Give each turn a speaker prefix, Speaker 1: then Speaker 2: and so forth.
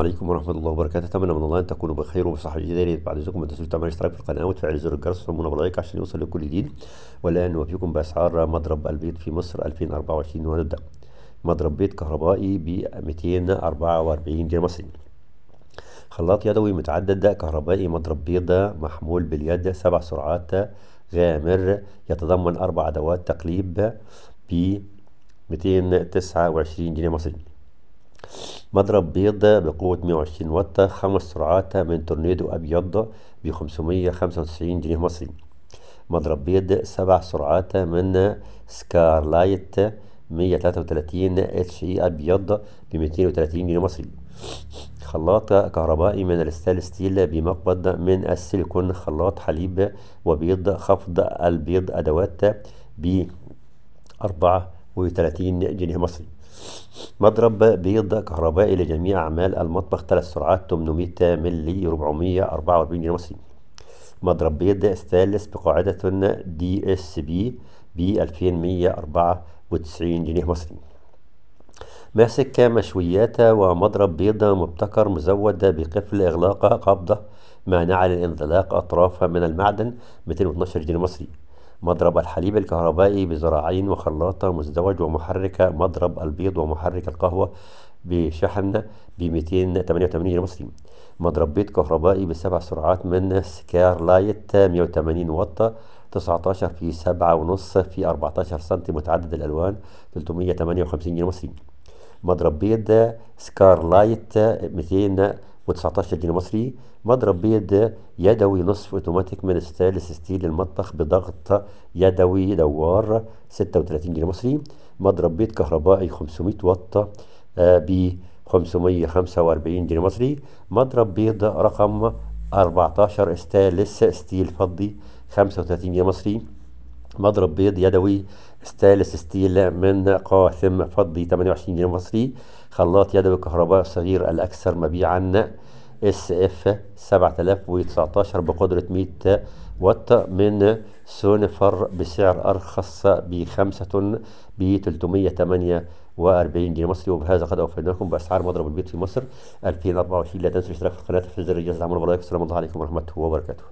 Speaker 1: عليكم ورحمة الله وبركاته أتمنى من الله أن تكونوا بخير وبصحة جديدة بعد إذنكم ما تنسوش تعمل اشتراك في القناة وتفعل زر الجرس وتسلمونا بلايك عشان يوصل لكل جديد والآن نوفيكم بأسعار مضرب البيض في مصر 2024 ونبدأ مضرب بيض كهربائي ب 244 جنيه مصري خلاط يدوي متعدد كهربائي مضرب بيضة محمول باليد سبع سرعات غامر يتضمن أربع أدوات تقليب ب 229 جنيه مصري مضرب بيض بقوة 120 واط خمس سرعات من تورنيدو أبيض ب 595 جنيه مصري مضرب بيض سبع سرعات من سكارلايت 133 اتش اي أبيض ب 230 جنيه مصري خلاط كهربائي من الستال ستيل بمقبض من السيليكون خلاط حليب وبيض خفض البيض أدوات ب 4 و30 جنيه مصري مضرب بيض كهربائي لجميع أعمال المطبخ ثلاث سرعات 800 ملي 444 جنيه مصري مضرب بيض ستانلس بقاعدة دي اس بي ب 2194 جنيه مصري ماسك مشويات ومضرب بيض مبتكر مزود بقفل إغلاق قبضة مانع للانزلاق أطراف من المعدن 212 جنيه مصري مضرب الحليب الكهربائي بذراعين وخلاطة مزدوج ومحركة مضرب البيض ومحرك القهوة بشحن ب 288 جنيه مصري مضرب بيض كهربائي بسبع سرعات من سكار لايت 180 واط 19 في 7 ونص في 14 سم متعدد الألوان 358 جنيه مصري مضرب بيض سكار لايت 200 و19 جنيه مصري مضرب بيد يدوي نصف اوتوماتيك من ستانلس ستيل المطبخ بضغط يدوي دوار 36 جنيه مصري مضرب بيد كهربائي 500 واط آه، ب 545 جنيه مصري مضرب بيض رقم 14 ستانلس ستيل فضي 35 جنيه مصري مضرب بيض يدوي ستانلس ستيل من قاسم فضي 28 جنيه مصري خلاط يدوي كهرباء صغير الأكثر مبيعا اس اف 7019 بقدرة 100 وات من سونفر بسعر أرخص بخمسة طن ب 348 جنيه مصري وبهذا قد وفيناكم بأسعار مضرب البيض في مصر 2024 لا تنسوا الاشتراك في القناة تفعيل زر الجرس لعمل بلايك السلام عليكم ورحمة الله وبركاته